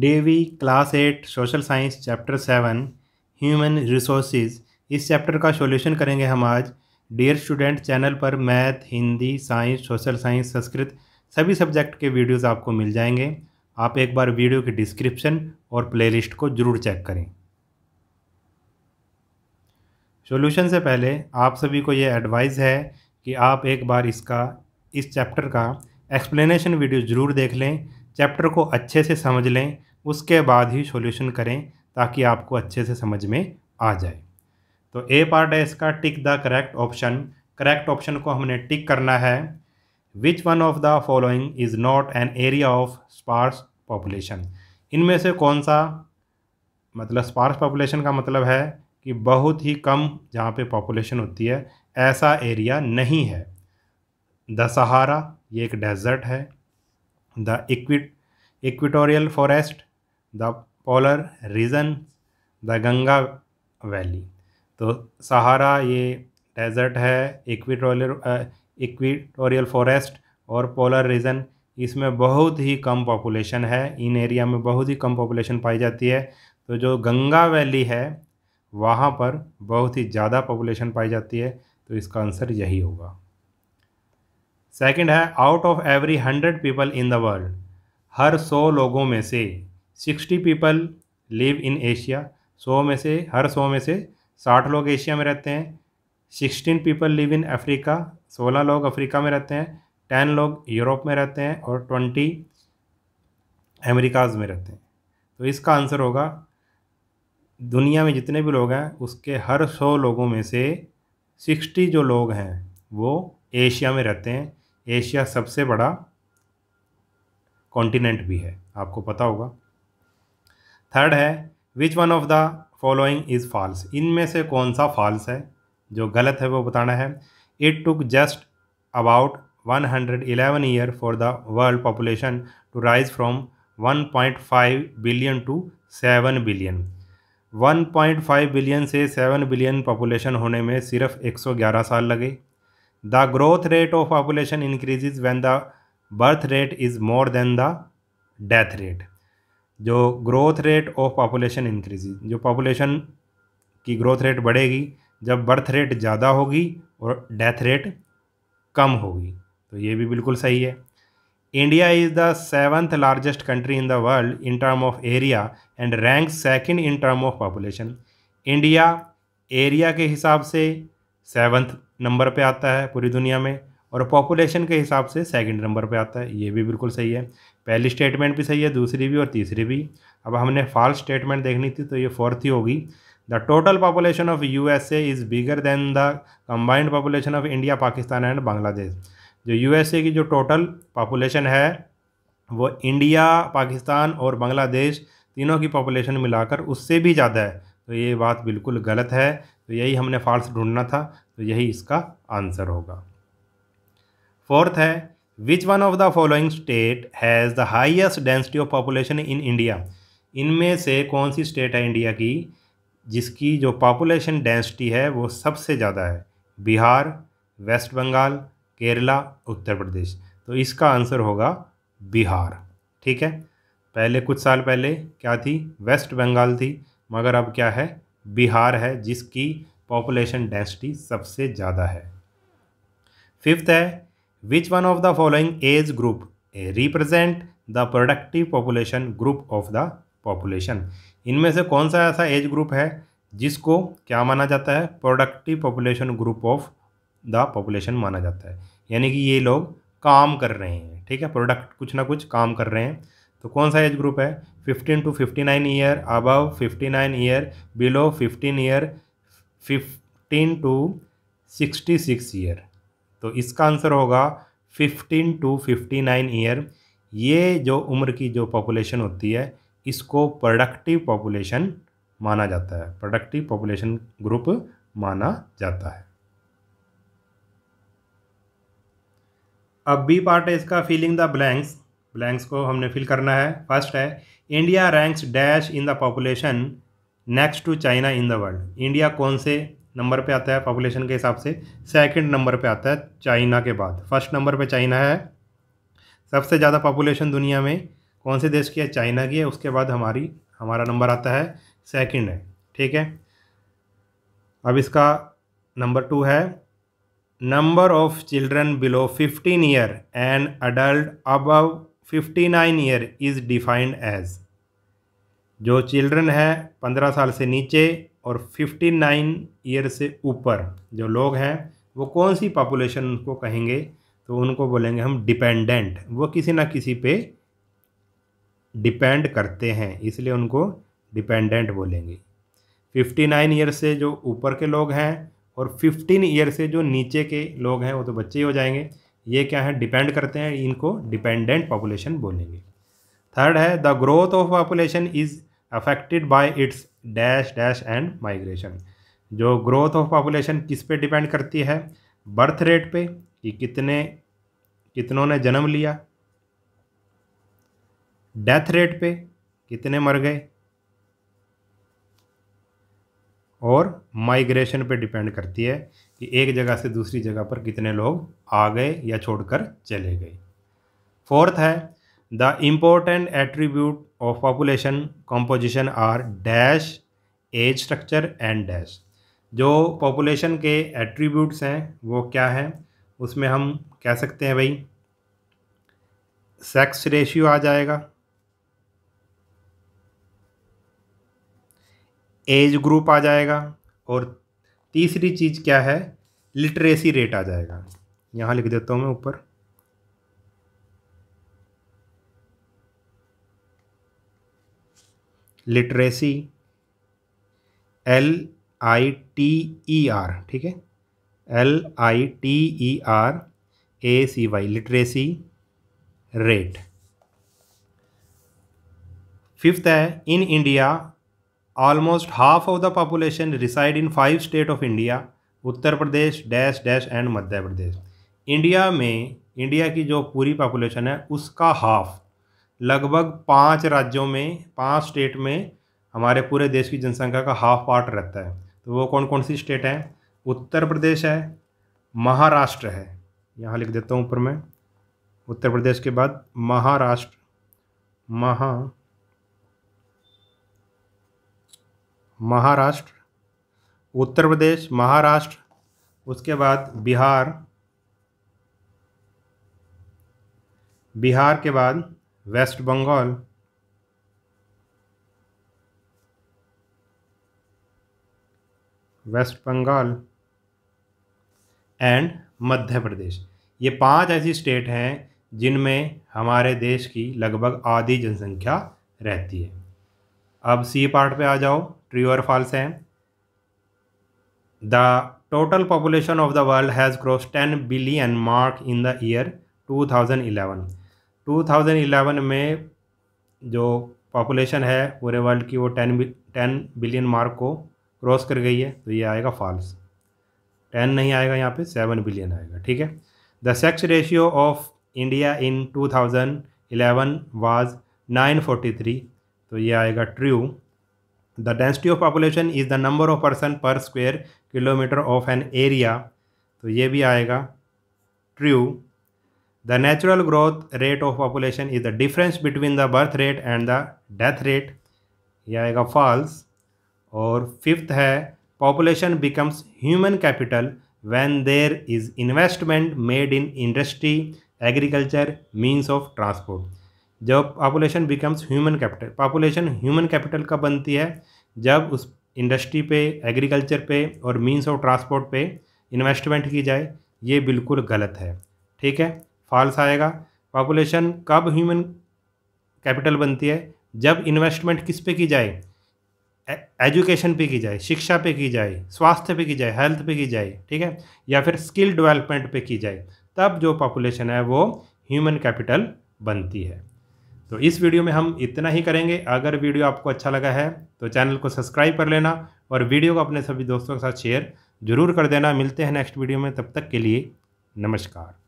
Davy class eight social science chapter seven human resources इस chapter का solution करेंगे हम आज डियर स्टूडेंट चैनल पर math Hindi science social science Sanskrit सभी सब्जेक्ट के वीडियोस आपको मिल जाएंगे आप एक बार वीडियो के डिस्क्रिप्शन और प्लेलिस्ट को ज़रूर चेक करें सॉल्यूशन से पहले आप सभी को ये एडवाइस है कि आप एक बार इसका इस चैप्टर का एक्सप्लेनेशन वीडियो ज़रूर देख लें चैप्टर को अच्छे से समझ लें उसके बाद ही सॉल्यूशन करें ताकि आपको अच्छे से समझ में आ जाए तो ए पार्ट है इसका tick the correct option correct option को हमने टिक करना है which one of the following is not an area of sparse population इनमें से कौन सा मतलब स्पार्स पॉपुलेशन का मतलब है कि बहुत ही कम जहाँ पे पॉपुलेशन होती है ऐसा एरिया नहीं है दसहारा ये एक डेजर्ट है the equi equatorial forest the polar region the Ganga valley तो सहारा ये डेजर्ट है इक्विटोरियल इक्विटोरियल फॉरेस्ट और पोलर रीजन इसमें बहुत ही कम पॉपुलेशन है इन एरिया में बहुत ही कम पॉपुलेशन पाई जाती है तो जो गंगा वैली है वहाँ पर बहुत ही ज़्यादा पॉपुलेशन पाई जाती है तो इसका आंसर यही होगा सेकंड है out of every hundred people in the world हर सौ लोगों में से sixty people live in Asia सौ में से हर सौ में से साठ लोग एशिया में रहते हैं sixteen people live in Africa सोलह लोग अफ्रीका में रहते हैं टेन लोग यूरोप में रहते हैं और ट्वेंटी अमेरिकाज़ में रहते हैं तो इसका आंसर होगा दुनिया में जितने भी लोग हैं उसके हर सौ लोगों में से सिक्सटी जो लोग हैं वो एशिया में रहते हैं एशिया सबसे बड़ा कॉन्टिनेंट भी है आपको पता होगा थर्ड है which one of the following is false इनमें से कौन सा फॉल्स है जो गलत है वो बताना है it took just about 111 year for the world population to rise from 1.5 billion to 7 billion 1.5 billion से 7 बिलियन पॉपुलेशन होने में सिर्फ 111 साल लगे the growth rate of population increases when the birth rate is more than the death rate जो growth rate of population increases जो population की growth rate बढ़ेगी जब बर्थ रेट ज़्यादा होगी और डेथ रेट कम होगी तो ये भी बिल्कुल सही है India is the seventh largest country in the world in term of area and rank second in term of population India area के हिसाब से सेवन्थ नंबर पे आता है पूरी दुनिया में और पॉपुलेशन के हिसाब से सेकंड नंबर पे आता है ये भी बिल्कुल सही है पहली स्टेटमेंट भी सही है दूसरी भी और तीसरी भी अब हमने फॉल्स स्टेटमेंट देखनी थी तो ये फोर्थ ही होगी the total population of U S is bigger than the combined population of India Pakistan and Bangladesh जो यू एस ए की जो टोटल पॉपुलेशन है वो इंडिया पाकिस्तान और बांग्लादेश तीनों की पॉपुलेशन मिलाकर उससे भी ज़्यादा है तो ये बात बिल्कुल गलत है तो यही हमने फॉल्स ढूंढना था तो यही इसका आंसर होगा फोर्थ है which one of the following state has the highest density of population in India इनमें से कौन सी स्टेट है इंडिया की जिसकी जो पॉपुलेशन डेंसिटी है वो सबसे ज़्यादा है बिहार वेस्ट बंगाल केरला उत्तर प्रदेश तो इसका आंसर होगा बिहार ठीक है पहले कुछ साल पहले क्या थी वेस्ट बंगाल थी मगर अब क्या है बिहार है जिसकी पॉपुलेशन डेंसिटी सबसे ज़्यादा है फिफ्थ है which one of the following age group represent the productive population group of the population इनमें से कौन सा ऐसा एज ग्रुप है जिसको क्या माना जाता है productive population group of the population माना जाता है यानी कि ये लोग काम कर रहे हैं ठीक है प्रोडक्ट कुछ ना कुछ काम कर रहे हैं तो कौन सा एज ग्रुप है 15 to 59 year above nine year below 15 year 15 to 66 year तो इसका आंसर होगा 15 टू 59 ईयर ये जो उम्र की जो पॉपुलेशन होती है इसको प्रोडक्टिव पॉपुलेशन माना जाता है प्रोडक्टिव पॉपुलेशन ग्रुप माना जाता है अब बी पार्ट है इसका फीलिंग द ब्लैंक्स ब्लैंक्स को हमने फिल करना है फर्स्ट है India ranks dash in the population next to China in the world India कौन से नंबर पे आता है पॉपुलेशन के हिसाब से सेकंड नंबर पे आता है चाइना के बाद फर्स्ट नंबर पे चाइना है सबसे ज़्यादा पॉपुलेशन दुनिया में कौन से देश की है चाइना की है उसके बाद हमारी हमारा नंबर आता है सेकंड है ठीक है अब इसका नंबर टू है number of children below fifteen year and adult above 59 year is defined as जो चिल्ड्रन है 15 साल से नीचे और 59 ईयर से ऊपर जो लोग हैं वो कौन सी पॉपुलेशन उनको कहेंगे तो उनको बोलेंगे हम डिपेंडेंट वो किसी ना किसी पे डिपेंड करते हैं इसलिए उनको डिपेंडेंट बोलेंगे 59 ईयर से जो ऊपर के लोग हैं और 15 ईयर से जो नीचे के लोग हैं वो तो बच्चे ही हो जाएंगे ये क्या है डिपेंड करते हैं इनको डिपेंडेंट पॉपुलेशन बोलेंगे थर्ड है the growth of population is affected by its dash dash and migration जो ग्रोथ ऑफ पॉपुलेशन किस पे डिपेंड करती है बर्थ रेट पे कि कितने कितनों ने जन्म लिया डेथ रेट पे कितने मर गए और माइग्रेशन पे डिपेंड करती है कि एक जगह से दूसरी जगह पर कितने लोग आ गए या छोड़कर चले गए फोर्थ है the important attribute of population composition are dash age structure and dash जो पॉपुलेशन के एट्रीब्यूट्स हैं वो क्या हैं उसमें हम कह सकते हैं भाई सेक्स रेशियो आ जाएगा एज ग्रुप आ जाएगा और तीसरी चीज़ क्या है लिटरेसी रेट आ जाएगा यहाँ लिख देता हूँ मैं ऊपर literacy L I T E R ठीक है L I T E R A C Y literacy rate fifth है in India almost half of the population reside in five state of India Uttar Pradesh dash dash and Madhya Pradesh India में India की जो पूरी population है उसका half लगभग पांच राज्यों में पांच स्टेट में हमारे पूरे देश की जनसंख्या का हाफ पार्ट रहता है तो वो कौन कौन सी स्टेट हैं उत्तर प्रदेश है महाराष्ट्र है यहाँ लिख देता हूँ ऊपर में उत्तर प्रदेश के बाद महाराष्ट्र महा महाराष्ट्र उत्तर प्रदेश महाराष्ट्र उसके बाद बिहार बिहार के बाद वेस्ट बंगाल वेस्ट बंगाल एंड मध्य प्रदेश ये पांच ऐसी स्टेट हैं जिनमें हमारे देश की लगभग आधी जनसंख्या रहती है अब सी पार्ट पे आ जाओ the total population of the world has cross ten billion mark in the year two thousand eleven to 2011 2011 में जो पॉपुलेशन है पूरे वर्ल्ड की वो टेन टेन बिलियन मार्क को क्रॉस कर गई है तो ये आएगा फॉल्स टेन नहीं आएगा यहाँ पे सेवन बिलियन आएगा ठीक है the sex ratio of India in 2011 was three तो ये आएगा true the density of population is the number of person per square kilometer of an area तो ये भी आएगा true the natural growth rate of population is the difference between the birth rate and the death rate ये आएगा false और fifth है population becomes human capital when there is investment made in industry agriculture means of transport जब population becomes human capital population human capital कब बनती है जब उस इंडस्ट्री पे एग्रीकल्चर पे और मींस ऑफ ट्रांसपोर्ट पे इन्वेस्टमेंट की जाए ये बिल्कुल गलत है ठीक है फॉल्स आएगा पॉपुलेशन कब ह्यूमन कैपिटल बनती है जब इन्वेस्टमेंट किस पे की जाए एजुकेशन पे की जाए शिक्षा पे की जाए स्वास्थ्य पे की जाए हेल्थ पे की जाए ठीक है या फिर स्किल डेवलपमेंट पे की जाए तब जो पॉपुलेशन है वो ह्यूमन कैपिटल बनती है तो इस वीडियो में हम इतना ही करेंगे अगर वीडियो आपको अच्छा लगा है तो चैनल को सब्सक्राइब कर लेना और वीडियो को अपने सभी दोस्तों के साथ शेयर जरूर कर देना मिलते हैं नेक्स्ट वीडियो में तब तक के लिए नमस्कार